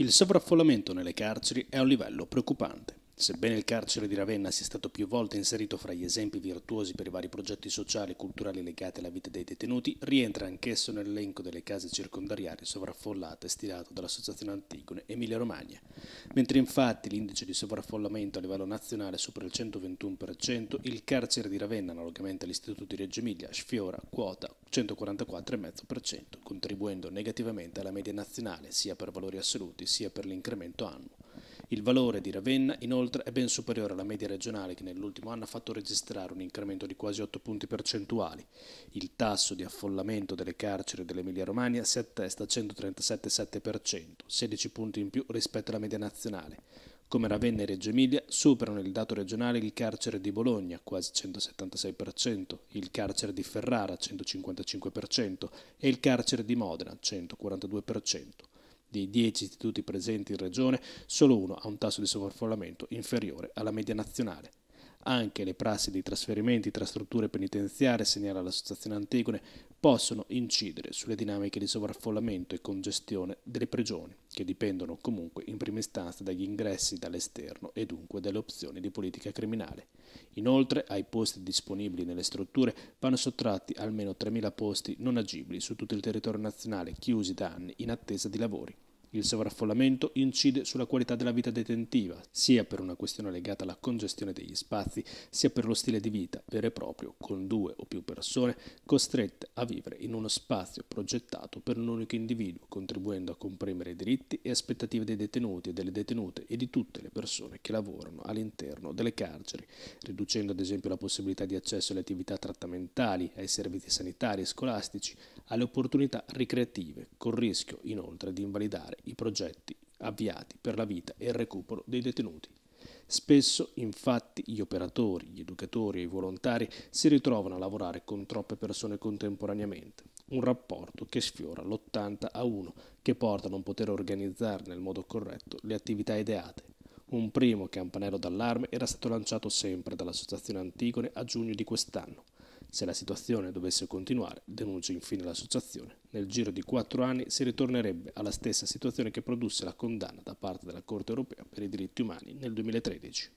il sovraffollamento nelle carceri è a un livello preoccupante. Sebbene il carcere di Ravenna sia stato più volte inserito fra gli esempi virtuosi per i vari progetti sociali e culturali legati alla vita dei detenuti, rientra anch'esso nell'elenco delle case circondariali sovraffollate stilato dall'Associazione Antigone Emilia Romagna. Mentre infatti l'indice di sovraffollamento a livello nazionale supera il 121%, il carcere di Ravenna, analogamente all'Istituto di Reggio Emilia, sfiora quota 144,5%, contribuendo negativamente alla media nazionale sia per valori assoluti sia per l'incremento annuo. Il valore di Ravenna inoltre è ben superiore alla media regionale che nell'ultimo anno ha fatto registrare un incremento di quasi 8 punti percentuali. Il tasso di affollamento delle carceri dell'Emilia Romagna si attesta al 137,7%, 16 punti in più rispetto alla media nazionale come Ravenna e Reggio Emilia, superano il dato regionale il carcere di Bologna, quasi 176%, il carcere di Ferrara, 155%, e il carcere di Modena, 142%. Dei 10 istituti presenti in regione, solo uno ha un tasso di sovraffollamento inferiore alla media nazionale. Anche le prassi dei trasferimenti tra strutture penitenziarie, segnala l'Associazione Antigone, possono incidere sulle dinamiche di sovraffollamento e congestione delle prigioni, che dipendono comunque in prima istanza dagli ingressi dall'esterno e dunque dalle opzioni di politica criminale. Inoltre, ai posti disponibili nelle strutture vanno sottratti almeno 3.000 posti non agibili su tutto il territorio nazionale, chiusi da anni in attesa di lavori. Il sovraffollamento incide sulla qualità della vita detentiva, sia per una questione legata alla congestione degli spazi, sia per lo stile di vita vero e proprio, con due o più persone costrette a vivere in uno spazio progettato per un unico individuo, contribuendo a comprimere i diritti e aspettative dei detenuti e delle detenute e di tutte le persone che lavorano all'interno delle carceri, riducendo ad esempio la possibilità di accesso alle attività trattamentali, ai servizi sanitari e scolastici, alle opportunità ricreative, col rischio inoltre di invalidare i progetti avviati per la vita e il recupero dei detenuti. Spesso infatti gli operatori, gli educatori e i volontari si ritrovano a lavorare con troppe persone contemporaneamente, un rapporto che sfiora l'80 a 1, che porta a non poter organizzare nel modo corretto le attività ideate. Un primo campanello d'allarme era stato lanciato sempre dall'Associazione Antigone a giugno di quest'anno, se la situazione dovesse continuare, denuncia infine l'associazione, nel giro di quattro anni si ritornerebbe alla stessa situazione che produsse la condanna da parte della Corte europea per i diritti umani nel 2013.